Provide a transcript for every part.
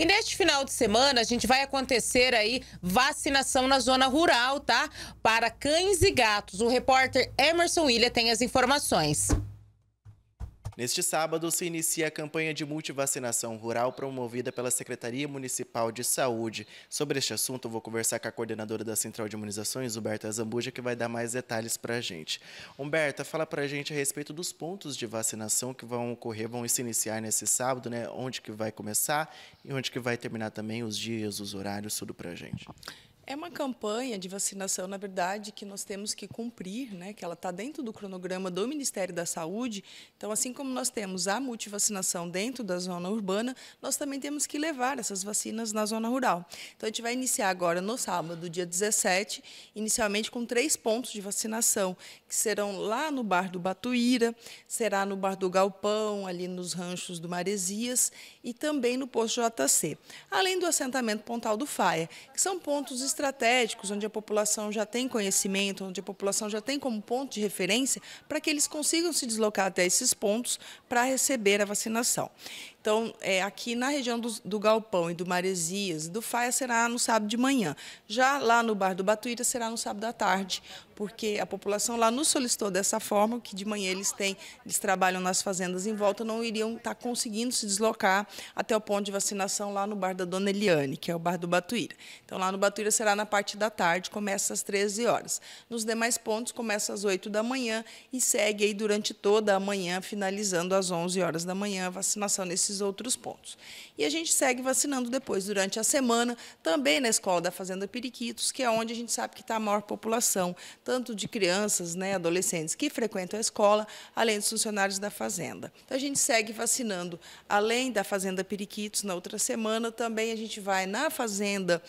E neste final de semana, a gente vai acontecer aí vacinação na zona rural, tá? Para cães e gatos. O repórter Emerson William tem as informações. Neste sábado, se inicia a campanha de multivacinação rural promovida pela Secretaria Municipal de Saúde. Sobre este assunto, vou conversar com a coordenadora da Central de Imunizações, Humberta Zambuja, que vai dar mais detalhes para a gente. Humberta, fala para a gente a respeito dos pontos de vacinação que vão ocorrer, vão se iniciar nesse sábado, né? onde que vai começar e onde que vai terminar também os dias, os horários, tudo para a gente. É uma campanha de vacinação, na verdade, que nós temos que cumprir, né? que ela está dentro do cronograma do Ministério da Saúde. Então, assim como nós temos a multivacinação dentro da zona urbana, nós também temos que levar essas vacinas na zona rural. Então, a gente vai iniciar agora no sábado, dia 17, inicialmente com três pontos de vacinação, que serão lá no Bar do Batuíra, será no Bar do Galpão, ali nos ranchos do Maresias e também no posto JC. Além do assentamento Pontal do Faia, que são pontos estratégicos estratégicos, onde a população já tem conhecimento, onde a população já tem como ponto de referência, para que eles consigam se deslocar até esses pontos para receber a vacinação. Então, é, aqui na região do, do Galpão e do Maresias, do Faia, será no sábado de manhã. Já lá no Bar do Batuíra será no sábado à tarde, porque a população lá nos solicitou dessa forma, que de manhã eles têm, eles trabalham nas fazendas em volta, não iriam estar tá conseguindo se deslocar até o ponto de vacinação lá no bar da Dona Eliane, que é o bar do Batuíra. Então, lá no Batuíra será na parte da tarde, começa às 13 horas. Nos demais pontos, começa às 8 da manhã e segue aí durante toda a manhã, finalizando às 11 horas da manhã, a vacinação nesses esses outros pontos. E a gente segue vacinando depois, durante a semana, também na Escola da Fazenda Periquitos, que é onde a gente sabe que está a maior população, tanto de crianças, né, adolescentes que frequentam a escola, além dos funcionários da Fazenda. Então, a gente segue vacinando, além da Fazenda Periquitos, na outra semana, também a gente vai na Fazenda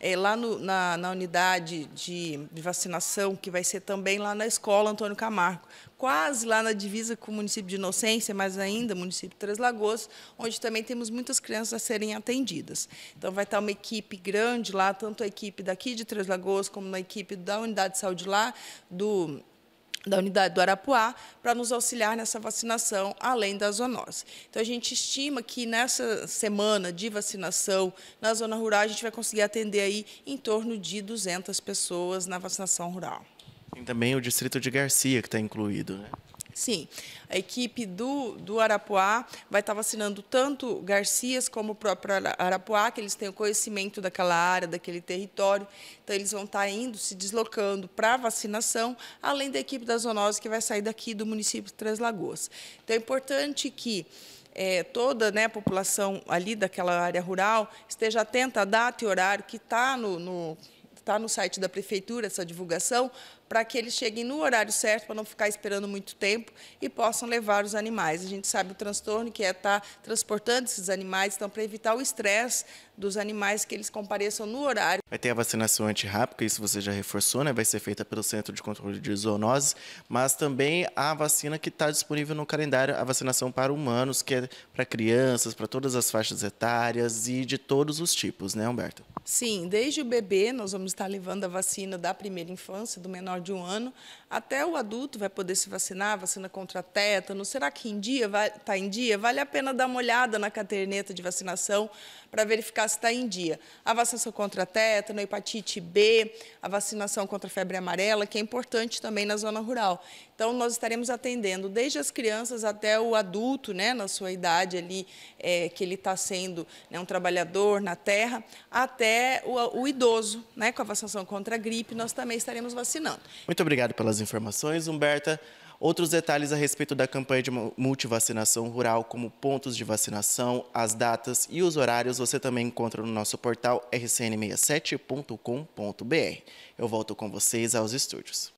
é, lá no, na, na, unidade de, de, vacinação, que vai ser também lá na escola Antônio Camargo, quase lá na divisa com o município de Inocência, mas ainda município de Três Lagoas, onde também temos muitas crianças a serem atendidas. Então, vai estar uma equipe grande lá, tanto a equipe daqui de Três Lagoas, como a equipe da unidade de saúde lá, do da unidade do Arapuá para nos auxiliar nessa vacinação, além da zoonose. Então, a gente estima que nessa semana de vacinação na zona rural, a gente vai conseguir atender aí em torno de 200 pessoas na vacinação rural. Tem também o distrito de Garcia que está incluído, né? Sim, a equipe do, do Arapuá vai estar vacinando tanto Garcias como o próprio Arapuá, que eles têm o conhecimento daquela área, daquele território. Então, eles vão estar indo, se deslocando para a vacinação, além da equipe da zoonose que vai sair daqui do município de Três Lagoas. Então, é importante que é, toda né, a população ali daquela área rural esteja atenta à data e horário que está no, no está no site da prefeitura essa divulgação para que eles cheguem no horário certo, para não ficar esperando muito tempo e possam levar os animais. A gente sabe o transtorno que é estar tá transportando esses animais, então, para evitar o estresse dos animais que eles compareçam no horário. Vai ter a vacinação antirrábica, isso você já reforçou, né? vai ser feita pelo Centro de Controle de Zoonoses, mas também a vacina que está disponível no calendário, a vacinação para humanos, que é para crianças, para todas as faixas etárias e de todos os tipos, né, Humberto? Sim, desde o bebê nós vamos estar levando a vacina da primeira infância, do menor de um ano, até o adulto vai poder se vacinar, vacina contra tétano. Será que em dia está em dia? Vale a pena dar uma olhada na caderneta de vacinação para verificar está em dia. A vacinação contra tétano, hepatite B, a vacinação contra febre amarela, que é importante também na zona rural. Então, nós estaremos atendendo desde as crianças até o adulto, né, na sua idade ali, é, que ele está sendo né, um trabalhador na terra, até o, o idoso, né, com a vacinação contra a gripe, nós também estaremos vacinando. Muito obrigado pelas informações, Humberta. Outros detalhes a respeito da campanha de multivacinação rural, como pontos de vacinação, as datas e os horários, você também encontra no nosso portal rcn67.com.br. Eu volto com vocês aos estúdios.